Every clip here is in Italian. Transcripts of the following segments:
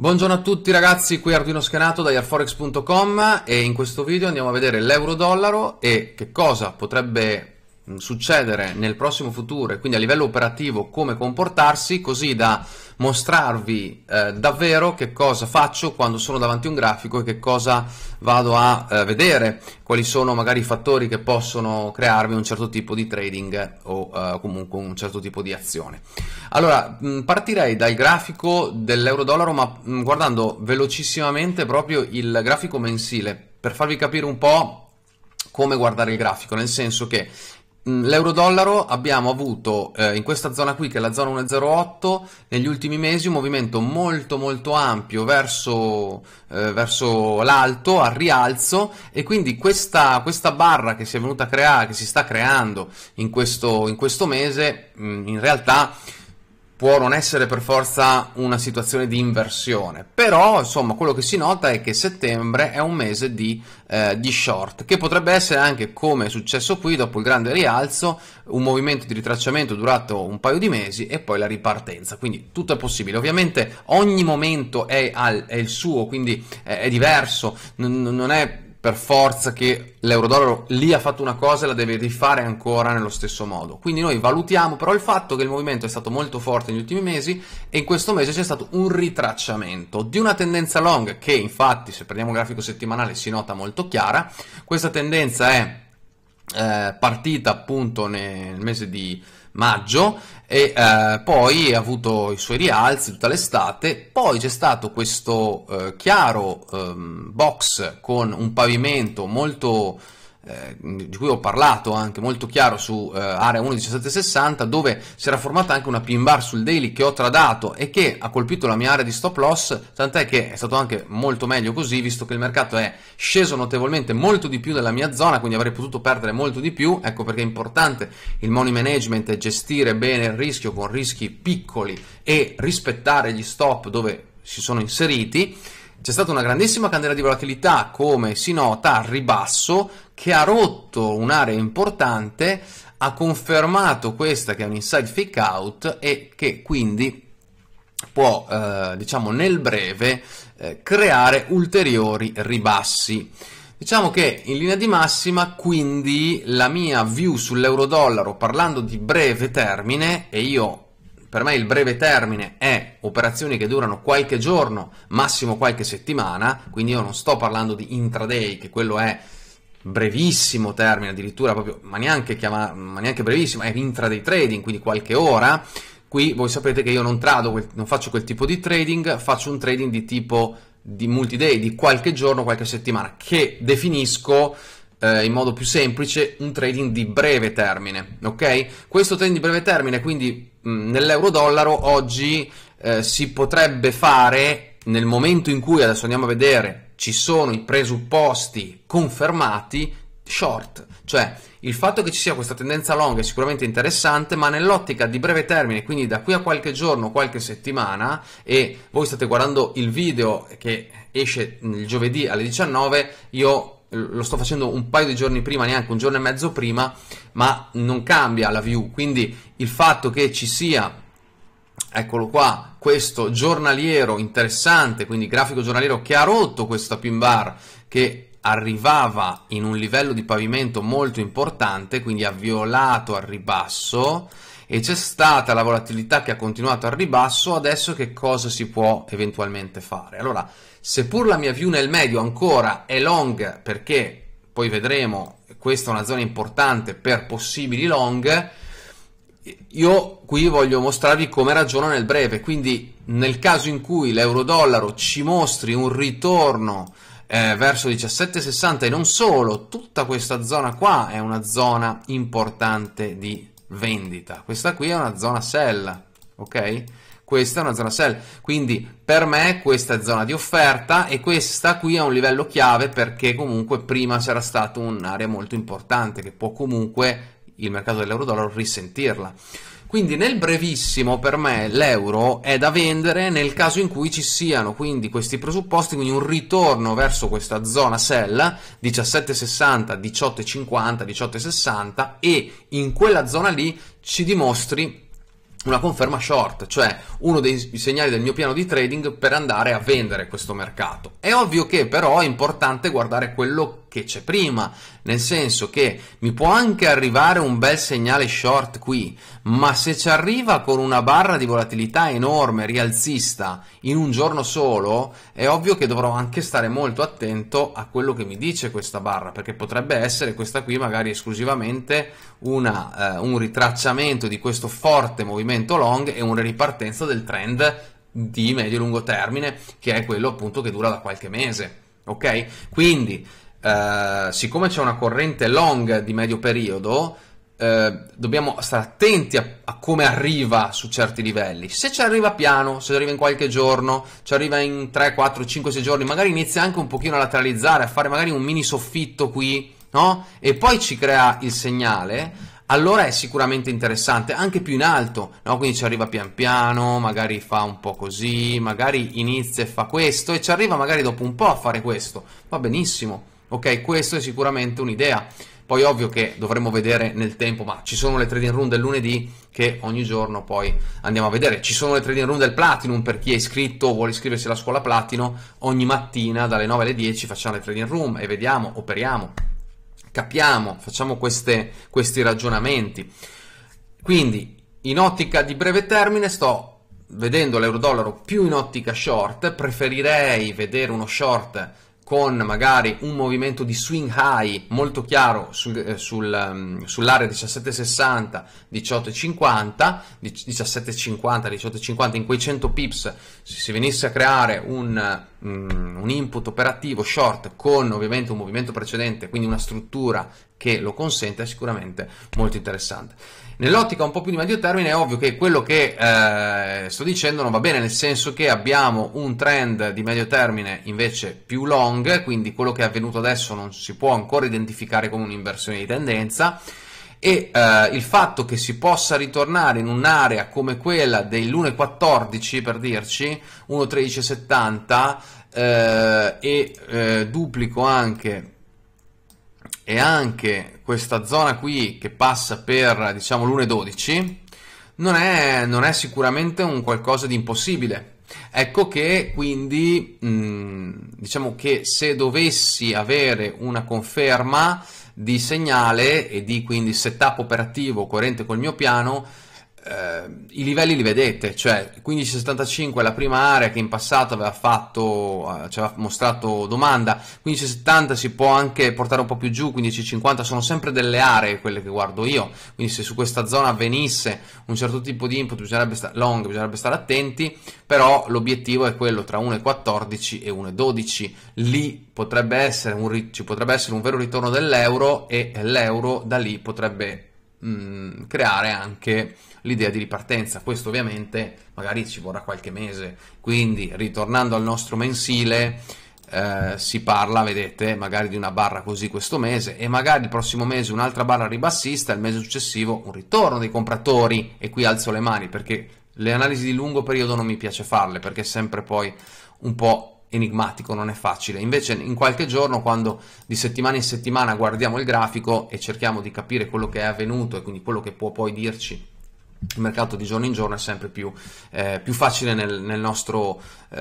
Buongiorno a tutti ragazzi, qui Arduino Schenato da airforex.com e in questo video andiamo a vedere l'euro dollaro e che cosa potrebbe Mm, succedere nel prossimo futuro e quindi a livello operativo come comportarsi così da mostrarvi eh, davvero che cosa faccio quando sono davanti a un grafico e che cosa vado a eh, vedere, quali sono magari i fattori che possono crearmi un certo tipo di trading o eh, comunque un certo tipo di azione. Allora, mh, mm, partirei dal grafico dell'euro-dollaro ma mh, mm, guardando velocissimamente proprio il grafico mensile per farvi capire un po' come guardare il grafico, nel senso che Mm, l'euro-dollaro abbiamo avuto eh, in questa zona qui, che è la zona 108, negli ultimi mesi un movimento molto molto ampio verso, eh, verso l'alto, al rialzo, e quindi questa, questa, barra che si è venuta a creare, che si sta creando in questo, in questo mese, mh, mm, in realtà può non essere per forza una situazione di inversione, però insomma quello che si nota è che settembre è un mese di, eh, di short, che potrebbe essere anche come è successo qui dopo il grande rialzo, un movimento di ritracciamento durato un paio di mesi e poi la ripartenza, quindi tutto è possibile. Ovviamente ogni momento è, al, è il suo, quindi è, è diverso, non è per forza che l'euro-dollaro lì ha fatto una cosa e la deve rifare ancora nello stesso modo. Quindi noi valutiamo però il fatto che il movimento è stato molto forte negli ultimi mesi e in questo mese c'è stato un ritracciamento di una tendenza long che infatti se prendiamo il grafico settimanale si nota molto chiara. Questa tendenza è eh, partita appunto nel mese di maggio e eh, poi ha avuto i suoi rialzi tutta l'estate, poi c'è stato questo eh, chiaro ehm, box con un pavimento molto eh, di cui ho parlato anche molto chiaro su eh, Area 1.1760, dove si era formata anche una pin bar sul daily che ho tradato e che ha colpito la mia area di stop loss, tant'è che è stato anche molto meglio così, visto che il mercato è sceso notevolmente molto di più della mia zona, quindi avrei potuto perdere molto di più, ecco perché è importante il money management e gestire bene il rischio con rischi piccoli e rispettare gli stop dove si sono inseriti c'è stata una grandissima candela di volatilità, come si nota, al ribasso, che ha rotto un'area importante, ha confermato questa che è un inside fake out e che quindi può, eh, diciamo, nel breve eh, creare ulteriori ribassi. Diciamo che in linea di massima, quindi, la mia view sull'euro-dollaro parlando di breve termine, e io per me il breve termine è operazioni che durano qualche giorno, massimo qualche settimana, quindi io non sto parlando di intraday, che quello è brevissimo termine, addirittura proprio, ma neanche, chiama, ma neanche brevissimo, è intraday trading, quindi qualche ora. Qui voi sapete che io non trado, non faccio quel tipo di trading, faccio un trading di tipo di multi-day, di qualche giorno, qualche settimana, che definisco eh, in modo più semplice un trading di breve termine, ok? Questo trading di breve termine, quindi mm, nell'euro-dollaro oggi eh, si potrebbe fare nel momento in cui adesso andiamo a vedere ci sono i presupposti confermati short, cioè il fatto che ci sia questa tendenza long è sicuramente interessante, ma nell'ottica di breve termine, quindi da qui a qualche giorno, qualche settimana, e voi state guardando il video che esce il giovedì alle 19, io lo sto facendo un paio di giorni prima, neanche un giorno e mezzo prima, ma non cambia la view. Quindi il fatto che ci sia, eccolo qua, questo giornaliero interessante, quindi grafico giornaliero che ha rotto questa pin bar che arrivava in un livello di pavimento molto importante, quindi ha violato al ribasso e c'è stata la volatilità che ha continuato al ribasso, adesso che cosa si può eventualmente fare? Allora, seppur la mia view nel medio ancora è long, perché poi vedremo, questa è una zona importante per possibili long, io qui voglio mostrarvi come ragiono nel breve, quindi nel caso in cui l'euro-dollaro ci mostri un ritorno eh, verso 17,60 e non solo, tutta questa zona qua è una zona importante di vendita. Questa qui è una zona sell, ok? Questa è una zona sell, quindi per me questa è zona di offerta e questa qui è un livello chiave perché comunque prima c'era stata un'area molto importante che può comunque il mercato dell'euro dollaro risentirla. Quindi nel brevissimo per me l'euro è da vendere nel caso in cui ci siano quindi questi presupposti, quindi un ritorno verso questa zona sell 1760, 1850, 1860 e in quella zona lì ci dimostri una conferma short, cioè uno dei segnali del mio piano di trading per andare a vendere questo mercato. È ovvio che però è importante guardare quello che che c'è prima, nel senso che mi può anche arrivare un bel segnale short qui, ma se ci arriva con una barra di volatilità enorme, rialzista, in un giorno solo, è ovvio che dovrò anche stare molto attento a quello che mi dice questa barra, perché potrebbe essere questa qui magari esclusivamente una, eh, un ritracciamento di questo forte movimento long e una ripartenza del trend di medio-lungo termine, che è quello appunto che dura da qualche mese. Ok? Quindi eh, siccome c'è una corrente long di medio periodo, eh, dobbiamo stare attenti a, a, come arriva su certi livelli. Se ci arriva piano, se ci arriva in qualche giorno, ci arriva in 3, 4, 5, 6 giorni, magari inizia anche un pochino a lateralizzare, a fare magari un mini soffitto qui, no? E poi ci crea il segnale. Allora è sicuramente interessante, anche più in alto, no? Quindi ci arriva pian piano, magari fa un po' così, magari inizia e fa questo e ci arriva magari dopo un po' a fare questo. Va benissimo Ok, questa è sicuramente un'idea. Poi ovvio che dovremo vedere nel tempo, ma ci sono le trading room del lunedì che ogni giorno poi andiamo a vedere. Ci sono le trading room del Platinum per chi è iscritto o vuole iscriversi alla scuola Platino, ogni mattina dalle 9 alle 10 facciamo le trading room e vediamo, operiamo, capiamo, facciamo queste, questi ragionamenti. Quindi in ottica di breve termine sto vedendo l'euro dollaro più in ottica short, preferirei vedere uno short con magari un movimento di swing high molto chiaro eh, sul, sul, mm, sull'area 1760, 1850, 1750, 1850, in quei 100 pips se si venisse a creare un, mm, un input operativo short con ovviamente un movimento precedente, quindi una struttura che lo consente è sicuramente molto interessante. Nell'ottica un po' più di medio termine è ovvio che quello che eh, sto dicendo non va bene, nel senso che abbiamo un trend di medio termine invece più long, quindi quello che è avvenuto adesso non si può ancora identificare come un'inversione di tendenza e eh, il fatto che si possa ritornare in un'area come quella dell'1.14 per dirci 1.1370 eh, e eh, duplico anche e anche questa zona qui che passa per diciamo l'1.12 non è, non è sicuramente un qualcosa di impossibile. Ecco che quindi mh, mm, diciamo che se dovessi avere una conferma di segnale e di quindi setup operativo coerente col mio piano eh, i livelli li vedete, cioè 1575 è la prima area che in passato aveva fatto, eh, ci aveva mostrato domanda, 1570 si può anche portare un po' più giù, 1550 sono sempre delle aree quelle che guardo io, quindi se su questa zona avvenisse un certo tipo di input bisognerebbe sta- long bisognerebbe stare attenti, però l'obiettivo è quello tra 1,14 e 1,12, lì potrebbe essere un ci potrebbe essere un vero ritorno dell'euro e l'euro da lì potrebbe Mm, creare anche l'idea di ripartenza. Questo ovviamente magari ci vorrà qualche mese, quindi ritornando al nostro mensile eh, si parla, vedete, magari di una barra così questo mese e magari il prossimo mese un'altra barra ribassista, il mese successivo un ritorno dei compratori e qui alzo le mani perché le analisi di lungo periodo non mi piace farle perché è sempre poi un po' enigmatico, non è facile. Invece in qualche giorno, quando di settimana in settimana guardiamo il grafico e cerchiamo di capire quello che è avvenuto e quindi quello che può poi dirci il mercato di giorno in giorno è sempre più, eh, più facile nel, nel nostro, eh,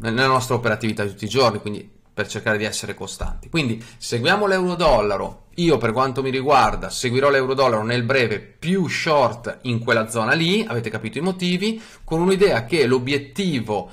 nella nostra operatività di tutti i giorni, quindi per cercare di essere costanti. Quindi seguiamo l'euro-dollaro, io per quanto mi riguarda seguirò l'euro-dollaro nel breve più short in quella zona lì, avete capito i motivi, con un'idea che l'obiettivo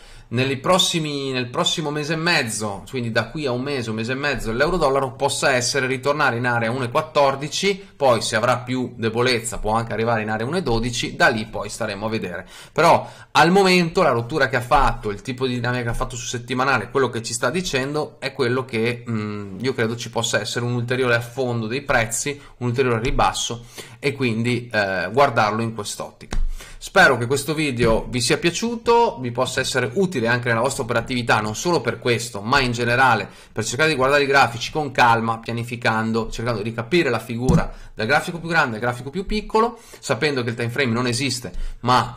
prossimi, nel prossimo mese e mezzo, quindi da qui a un mese, un mese e mezzo, l'euro dollaro possa essere ritornare in area 1,14, poi se avrà più debolezza può anche arrivare in area 1,12, da lì poi staremo a vedere. Però al momento la rottura che ha fatto, il tipo di dinamica che ha fatto su settimanale, quello che ci sta dicendo è quello che mh, mm, io credo ci possa essere un ulteriore affondo dei prezzi, un ulteriore ribasso e quindi eh, guardarlo in quest'ottica. Spero che questo video vi sia piaciuto, vi possa essere utile anche nella vostra operatività, non solo per questo, ma in generale per cercare di guardare i grafici con calma, pianificando, cercando di capire la figura dal grafico più grande al grafico più piccolo, sapendo che il time frame non esiste, ma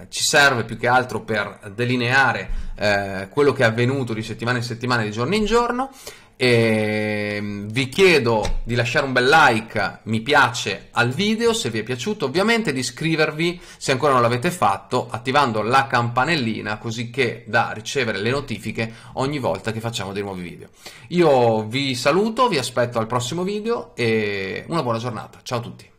eh, ci serve più che altro per delineare eh, quello che è avvenuto di settimana in settimana, di giorno in giorno. E ehm, vi chiedo di lasciare un bel like, mi piace al video se vi è piaciuto, ovviamente di iscrivervi se ancora non l'avete fatto attivando la campanellina così che da ricevere le notifiche ogni volta che facciamo dei nuovi video. Io vi saluto, vi aspetto al prossimo video e una buona giornata, ciao a tutti!